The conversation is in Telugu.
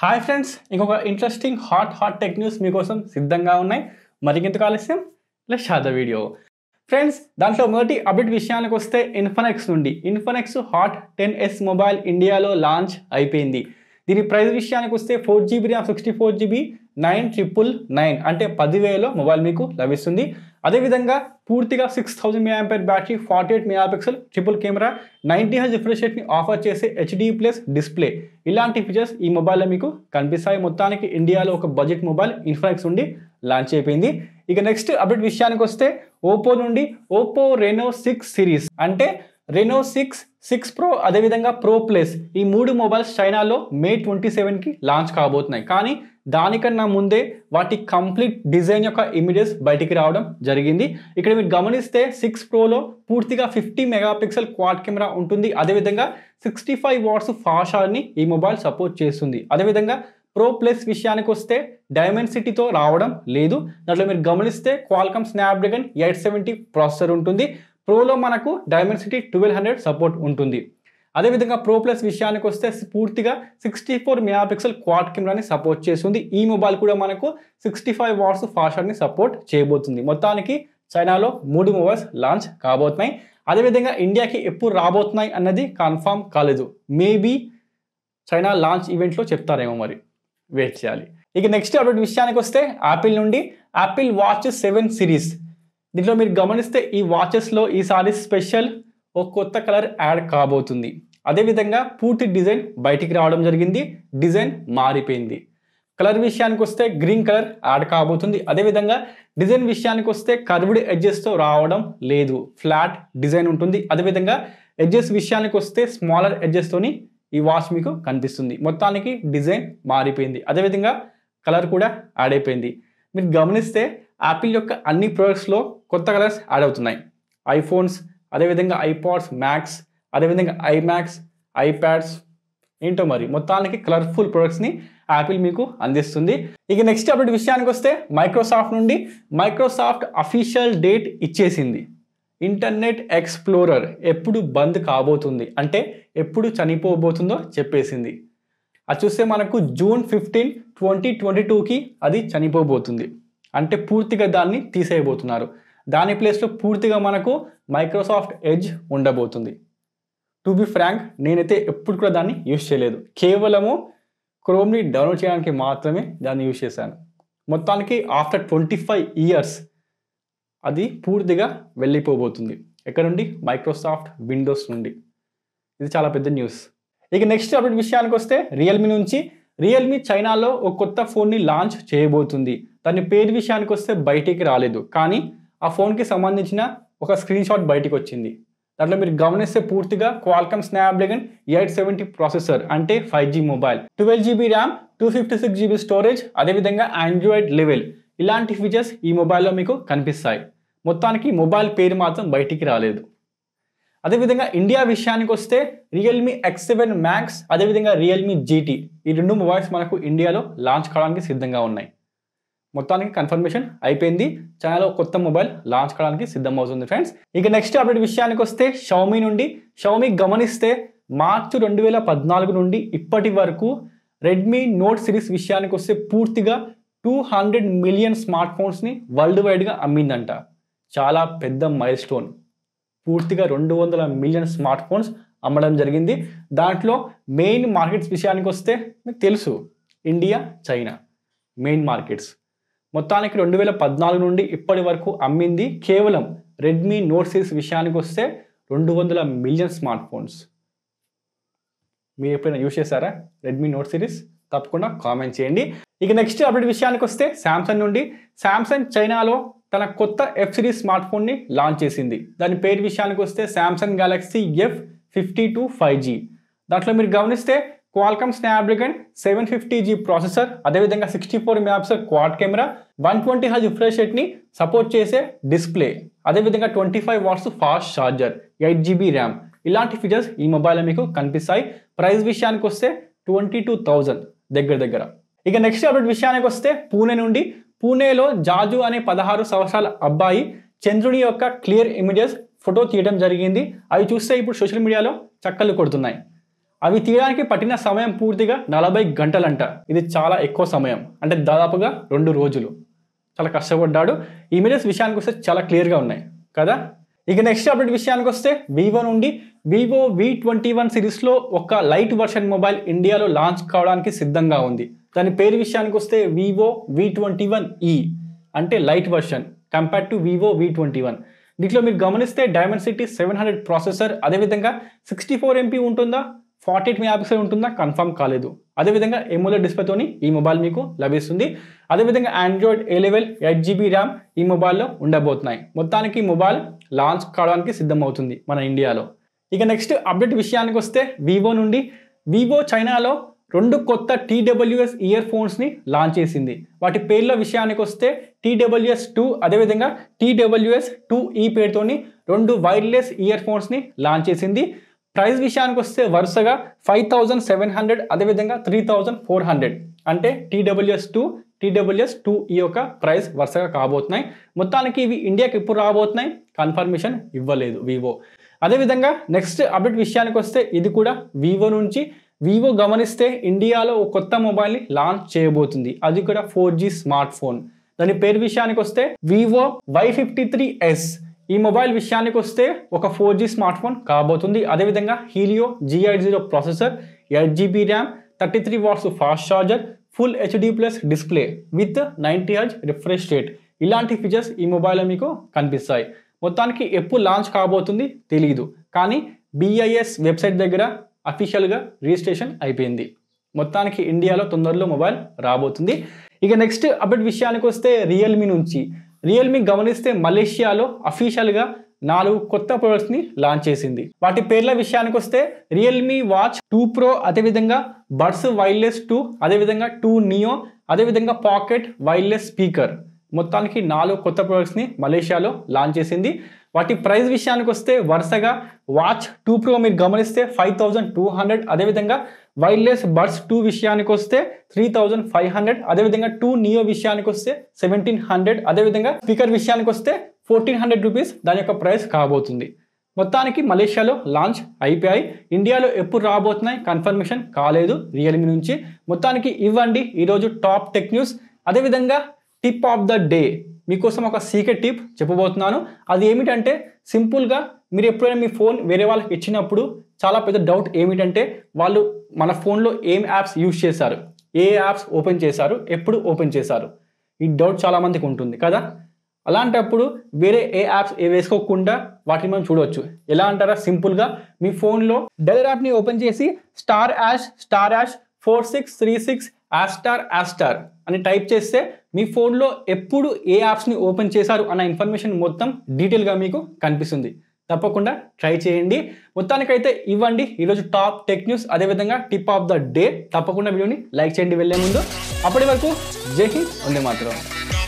హాయ్ ఫ్రెండ్స్ ఇంకొక interesting hot hot tech news మీకోసం సిద్ధంగా ఉన్నాయి మరికింత ఆలస్యం let's start the video friends దాంట్లో మొదటి అప్డేట్ విషయానికి వస్తే ఇన్ఫనెక్స్ నుండి Infinix hot ten S mobile ఇండియాలో లాంచ్ అయిపోయింది దీని ప్రైస్ విషయానికి వస్తే four GB RAM sixty four GB nine triple nine అంటే పదివేలో మొబైల్ మీకు లభిస్తుంది అదేవిధంగా పూర్తిగా సిక్స్ థౌజండ్ ఎంపైర్ battery forty eight mega pixel triple camera ninety H refresh offer చేసే హెచ్డీ ప్లస్ డిస్ప్లే ఇలాంటి ఫీచర్స్ ఈ మొబైల్లో మీకు కనిపిస్తాయి మొత్తానికి ఇండియాలో ఒక బడ్జెట్ మొబైల్ ఇన్ఫ్లెక్స్ నుండి లాంచ్ అయిపోయింది ఇక నెక్స్ట్ అప్డేట్ విషయానికి వస్తే ఓపో నుండి ఓపో రెనో సిక్స్ సిరీస్ అంటే రెనో సిక్స్ సిక్స్ ప్రో అదేవిధంగా ప్రో ప్లస్ ఈ మూడు మొబైల్స్ చైనాలో మే ట్వంటీ సెవెన్కి లాంచ్ కాబోతున్నాయి కానీ దానికన్నా ముందే వాటి కంప్లీట్ డిజైన్ యొక్క ఇమేజెస్ బయటికి రావడం జరిగింది ఇక్కడ మీరు గమనిస్తే సిక్స్ ప్రోలో పూర్తిగా ఫిఫ్టీ మెగాపిక్సెల్ క్వాడ్ కెమెరా ఉంటుంది అదేవిధంగా సిక్స్టీ ఫైవ్ వాట్స్ ఫాషాన్ని ఈ మొబైల్ సపోర్ట్ చేస్తుంది అదేవిధంగా ప్రో ప్లస్ విషయానికి వస్తే డైమెన్సిటీతో రావడం లేదు దాంట్లో మీరు గమనిస్తే Qualcomm Snapdragon eight seventy processor ఉంటుంది ప్రోలో మనకు డైమెన్సిటీ ట్వెల్వ్ హండ్రెడ్ సపోర్ట్ ఉంటుంది అదేవిధంగా ప్రో ప్లస్ విషయానికి వస్తే పూర్తిగా సిక్స్టీ ఫోర్ మెగాపిక్సెల్ క్వాడ్ కెమెరాని సపోర్ట్ చేస్తుంది ఈ మొబైల్ కూడా మనకు సిక్స్టీ ఫైవ్ వాట్స్ ఫాస్టర్ని సపోర్ట్ చేయబోతుంది మొత్తానికి చైనాలో మూడు మొబైల్స్ లాంచ్ కాబోతున్నాయి అదేవిధంగా ఇండియాకి ఎప్పుడు రాబోతున్నాయి అన్నది కన్ఫామ్ కాలేదు మేబీ చైనా లాంచ్ ఈవెంట్లో చెప్తారేమో మరి వెయిట్ చేయాలి ఇక నెక్స్ట్ అప్డేట్ విషయానికి వస్తే యాపిల్ నుండి యాపిల్ వాచ్ సెవెన్ సిరీస్ దీంట్లో మీరు గమనిస్తే ఈ వాచెస్లో ఈసారి స్పెషల్ ఒక కొత్త కలర్ యాడ్ కాబోతుంది అదేవిధంగా పూర్తి డిజైన్ బయటికి రావడం జరిగింది డిజైన్ మారిపోయింది కలర్ విషయానికి వస్తే గ్రీన్ కలర్ యాడ్ కాబోతుంది అదేవిధంగా డిజైన్ విషయానికి వస్తే కర్వ్డ్ ఎడ్జెస్తో రావడం లేదు ఫ్లాట్ డిజైన్ ఉంటుంది అదేవిధంగా ఎడ్జెస్ విషయానికి వస్తే స్మాలర్ ఎడ్జెస్తోని ఈ వాచ్ మీకు కనిపిస్తుంది మొత్తానికి డిజైన్ మారిపోయింది అదేవిధంగా కలర్ కూడా యాడ్ అయిపోయింది మీరు గమనిస్తే యాపిల్ యొక్క అన్ని ప్రొడక్ట్స్లో కొత్త కలర్స్ యాడ్ అవుతున్నాయి ఐఫోన్స్ అదేవిధంగా ఐపాడ్స్ మ్యాక్స్ అదేవిధంగా ఐమాక్స్ ఐప్యాడ్స్ ఏంటో మరి మొత్తానికి కలర్ఫుల్ ప్రొడక్ట్స్ని యాపిల్ మీకు అందిస్తుంది ఇక నెక్స్ట్ అప్డేట్ విషయానికి వస్తే మైక్రోసాఫ్ట్ నుండి మైక్రోసాఫ్ట్ అఫీషియల్ డేట్ ఇచ్చేసింది ఇంటర్నెట్ ఎక్స్ప్లోరర్ ఎప్పుడు బంద్ కాబోతుంది అంటే ఎప్పుడు చనిపోబోతుందో చెప్పేసింది అది చూస్తే మనకు జూన్ ఫిఫ్టీన్ ట్వంటీ ట్వంటీ టూకి అది చనిపోబోతుంది అంటే పూర్తిగా దాన్ని తీసేయబోతున్నారు దాని ప్లేస్లో పూర్తిగా మనకు మైక్రోసాఫ్ట్ ఎడ్జ్ ఉండబోతుంది టు బి ఫ్రాంక్ నేనైతే ఎప్పుడు కూడా దాన్ని యూజ్ చేయలేదు కేవలము క్రోమ్ని డౌన్లోడ్ చేయడానికి మాత్రమే దాన్ని యూజ్ చేశాను మొత్తానికి ఆఫ్టర్ ట్వంటీ ఫైవ్ ఇయర్స్ అది పూర్తిగా వెళ్ళిపోబోతుంది ఎక్కడ నుండి మైక్రోసాఫ్ట్ విండోస్ నుండి ఇది చాలా పెద్ద న్యూస్ ఇక నెక్స్ట్ అప్డేట్ విషయానికి వస్తే రియల్మీ నుంచి రియల్మీ చైనాలో ఒక కొత్త ఫోన్ని లాంచ్ చేయబోతుంది దాని పేరు విషయానికి వస్తే బయటికి రాలేదు కానీ ఆ ఫోన్కి సంబంధించిన ఒక స్క్రీన్ షాట్ బయటికి వచ్చింది దాంట్లో మీరు గమనిస్తే పూర్తిగా Qualcomm Snapdragon eight seventy processor అంటే five G mobile twelve GB RAM two fifty six GB storage అదేవిధంగా ఆండ్రాయిడ్ లెవెల్ ఇలాంటి ఫీచర్స్ ఈ మొబైల్లో మీకు కనిపిస్తాయి మొత్తానికి మొబైల్ పేరు మాత్రం బయటికి రాలేదు అదేవిధంగా ఇండియా విషయానికి వస్తే రియల్మీ ఎక్స్ సెవెన్ మ్యాక్స్ అదేవిధంగా రియల్మీ జీటీ ఈ రెండు మొబైల్స్ మనకు ఇండియాలో లాంచ్ కావడానికి సిద్ధంగా ఉన్నాయి మొత్తానికి కన్ఫర్మేషన్ అయిపోయింది చైనాలో కొత్త మొబైల్ లాంచ్ కావడానికి సిద్ధమవుతుంది ఫ్రెండ్స్ ఇక నెక్స్ట్ అప్డేట్ విషయానికి వస్తే షౌమీ నుండి షౌమీ గమనిస్తే మార్చి రెండు వేల పద్నాలుగు నుండి ఇప్పటి వరకు రెడ్మీ నోట్ సిరీస్ విషయానికి వస్తే పూర్తిగా టూ హండ్రెడ్ మిలియన్ స్మార్ట్ ఫోన్స్ని వరల్డ్ వైడ్గా అమ్మిందంట చాలా పెద్ద మైల్ స్టోన్ పూర్తిగా రెండు వందల మిలియన్ స్మార్ట్ ఫోన్స్ అమ్మడం జరిగింది దాంట్లో మెయిన్ మార్కెట్స్ విషయానికి వస్తే మీకు తెలుసు ఇండియా చైనా మెయిన్ మార్కెట్స్ మొత్తానికి రెండు వేల పద్నాలుగు నుండి ఇప్పటి వరకు అమ్మింది కేవలం రెడ్మీ నోట్ సిరీస్ విషయానికి వస్తే రెండు వందల మిలియన్ స్మార్ట్ ఫోన్స్ మీరు ఎప్పుడైనా యూజ్ చేశారా రెడ్మీ నోట్ సిరీస్ తప్పకుండా కామెంట్ చేయండి ఇక నెక్స్ట్ అప్డేట్ విషయానికి వస్తే శాంసంగ్ నుండి శాంసంగ్ చైనాలో తన కొత్త ఎఫ్ సిరీస్ స్మార్ట్ ఫోన్ని లాంచ్ చేసింది దాని పేరు విషయానికి వస్తే Samsung Galaxy F fifty two five G దాంట్లో మీరు గమనిస్తే Qualcomm Snapdragon seven fifty G processor అదేవిధంగా sixty four maps quad camera one twenty హజ్ రిఫ్రెష్ సపోర్ట్ చేసే డిస్ప్లే అదేవిధంగా twenty five watts fast charger eight GB RAM ఇలాంటి ఫీచర్స్ ఈ మొబైల్లో మీకు కనిపిస్తాయి ప్రైస్ విషయానికి వస్తే ట్వంటీ టూ థౌజండ్ దగ్గర దగ్గర ఇక నెక్స్ట్ అప్డేట్ విషయానికి వస్తే పూణే నుండి పూణేలో జాజు అనే పదహారు సంవత్సరాల అబ్బాయి చంద్రుని యొక్క క్లియర్ ఇమేజెస్ ఫోటో తీయడం జరిగింది అవి చూస్తే ఇప్పుడు సోషల్ మీడియాలో చక్కలు కొడుతున్నాయి అవి తీయడానికి పట్టిన సమయం పూర్తిగా నలభై గంటలంట ఇది చాలా ఎక్కువ సమయం అంటే దాదాపుగా రెండు రోజులు చాలా కష్టపడ్డాడు ఇమేజెస్ విషయానికి వస్తే చాలా క్లియర్గా ఉన్నాయి కదా ఇక నెక్స్ట్ అప్డేట్ విషయానికి వస్తే వివో నుండి వివో వి ట్వంటీ వన్ సిరీస్లో ఒక లైట్ వర్షన్ మొబైల్ ఇండియాలో లాంచ్ కావడానికి సిద్ధంగా ఉంది దాని పేరు విషయానికి వస్తే Vivo V twenty one E అంటే lite version compared to Vivo V twenty one దీంట్లో మీరు గమనిస్తే డైమెన్సిటీ సెవెన్ హండ్రెడ్ ప్రాసెసర్ అదేవిధంగా సిక్స్టీ ఫోర్ ఎంపీ ఉంటుందా ఫార్టీ ఎయిట్ పిక్సెల్ ఉంటుందా కన్ఫర్మ్ కాలేదు అదేవిధంగా ఎమోలెడ్ డిస్ప్లేతోని ఈ మొబైల్ మీకు లభిస్తుంది అదేవిధంగా Android eleven eight GB RAM ఈ మొబైల్లో ఉండబోతున్నాయి మొత్తానికి మొబైల్ లాంచ్ కావడానికి సిద్ధమవుతుంది మన ఇండియాలో ఇక నెక్స్ట్ అప్డేట్ విషయానికి వస్తే వివో నుండి వివో చైనాలో రెండు కొత్త టీడబ్ల్యూఎస్ ఇయర్ ఫోన్స్ని లాంచ్ చేసింది వాటి పేర్ల విషయానికి వస్తే టీడబ్ల్యూఎస్ టూ అదేవిధంగా టీడబ్ల్యూఎస్ టూ ఈ పేరుతోని రెండు వైర్లెస్ ఇయర్ ఫోన్స్ని లాంచ్ చేసింది ప్రైస్ విషయానికి వస్తే వరుసగా ఫైవ్ థౌజండ్ సెవెన్ హండ్రెడ్ అదేవిధంగా త్రీ థౌజండ్ ఫోర్ హండ్రెడ్ అంటే టీడబ్ల్యూఎస్ టూ టీడబ్ల్యూఎస్ టూ ఈ యొక్క ప్రైస్ వరుసగా కాబోతున్నాయి మొత్తానికి ఇవి ఇండియాకి ఎప్పుడు రాబోతున్నాయి కన్ఫర్మేషన్ ఇవ్వలేదు వివో అదేవిధంగా నెక్స్ట్ అప్డేట్ విషయానికి వస్తే ఇది కూడా వివో నుంచి వివో గమనిస్తే ఇండియాలో ఒక కొత్త మొబైల్ని లాంచ్ చేయబోతుంది అది కూడా ఫోర్ స్మార్ట్ ఫోన్ దాని పేరు విషయానికి వస్తే Vivo Y fifty three S ఈ మొబైల్ విషయానికి వస్తే ఒక ఫోర్ జీ స్మార్ట్ ఫోన్ కాబోతుంది అదేవిధంగా హీలియో జిఐడ్ zero processor eight GB RAM thirty three watts fast charger full HD plus display with ninety H refresh rate ఇలాంటి ఫీచర్స్ ఈ మొబైల్లో మీకు కనిపిస్తాయి మొత్తానికి ఎప్పుడు లాంచ్ కాబోతుంది తెలియదు కానీ బీఐఎస్ వెబ్సైట్ దగ్గర అఫీషియల్గా రిజిస్ట్రేషన్ అయిపోయింది మొత్తానికి ఇండియాలో తొందరలో మొబైల్ రాబోతుంది ఇక నెక్స్ట్ అప్డేట్ విషయానికి వస్తే రియల్మీ నుంచి రియల్మీ గమనిస్తే మలేషియాలో అఫీషియల్గా నాలుగు కొత్త ప్రొడక్ట్స్ని లాంచ్ చేసింది వాటి పేర్ల విషయానికి వస్తే రియల్మీ వాచ్ టూ ప్రో అదేవిధంగా బడ్స్ వైర్లెస్ టూ అదేవిధంగా టూ నియో అదేవిధంగా పాకెట్ వైర్లెస్ స్పీకర్ మొత్తానికి నాలుగు కొత్త ప్రొడక్ట్స్ని మలేషియాలో లాంచ్ చేసింది వాటి ప్రైస్ విషయానికి వస్తే వరుసగా వాచ్ టూ ప్రో మీరు గమనిస్తే ఫైవ్ థౌజండ్ టూ హండ్రెడ్ అదేవిధంగా వైర్లెస్ బర్డ్స్ టూ విషయానికి వస్తే త్రీ థౌజండ్ ఫైవ్ హండ్రెడ్ అదేవిధంగా టూ నియో విషయానికి వస్తే సెవెంటీన్ హండ్రెడ్ అదేవిధంగా స్పీకర్ విషయానికి వస్తే ఫోర్టీన్ హండ్రెడ్ రూపీస్ దాని యొక్క ప్రైస్ కాబోతుంది మొత్తానికి మలేషియాలో లాంచ్ అయిపోయాయి ఇండియాలో ఎప్పుడు రాబోతున్నాయి కన్ఫర్మేషన్ కాలేదు రియల్మీ నుంచి మొత్తానికి ఇవ్వండి ఈరోజు టాప్ టెక్ న్యూస్ అదేవిధంగా టిప్ ఆఫ్ ద డే మీకోసం ఒక సీక్రెట్ టిప్ చెప్పబోతున్నాను అది ఏమిటంటే సింపుల్గా మీరు ఎప్పుడైనా మీ ఫోన్ వేరే వాళ్ళకి ఇచ్చినప్పుడు చాలా పెద్ద డౌట్ ఏమిటంటే వాళ్ళు మన ఫోన్లో ఏం యాప్స్ యూజ్ చేశారు ఏ యాప్స్ ఓపెన్ చేశారు ఎప్పుడు ఓపెన్ చేశారు ఈ డౌట్ చాలామందికి ఉంటుంది కదా అలాంటప్పుడు వేరే ఏ యాప్స్ ఏ వేసుకోకుండా వాటిని మనం చూడవచ్చు ఎలా అంటారా సింపుల్గా మీ ఫోన్లో డెల్ యాప్ని ఓపెన్ చేసి star hash star hash four six three six hash star hash star అని టైప్ చేస్తే మీ ఫోన్లో ఎప్పుడు ఏ యాప్స్ని ఓపెన్ చేశారు అన్న ఇన్ఫర్మేషన్ మొత్తం డీటెయిల్గా మీకు కనిపిస్తుంది తప్పకుండా ట్రై చేయండి మొత్తానికైతే ఇవ్వండి ఈరోజు టాప్ టెక్ న్యూస్ అదేవిధంగా టిప్ ఆఫ్ ద డే తప్పకుండా వీడియోని లైక్ చేయండి వెళ్ళే ముందు అప్పటి వరకు జై హింద్ ఉంది మాత్రం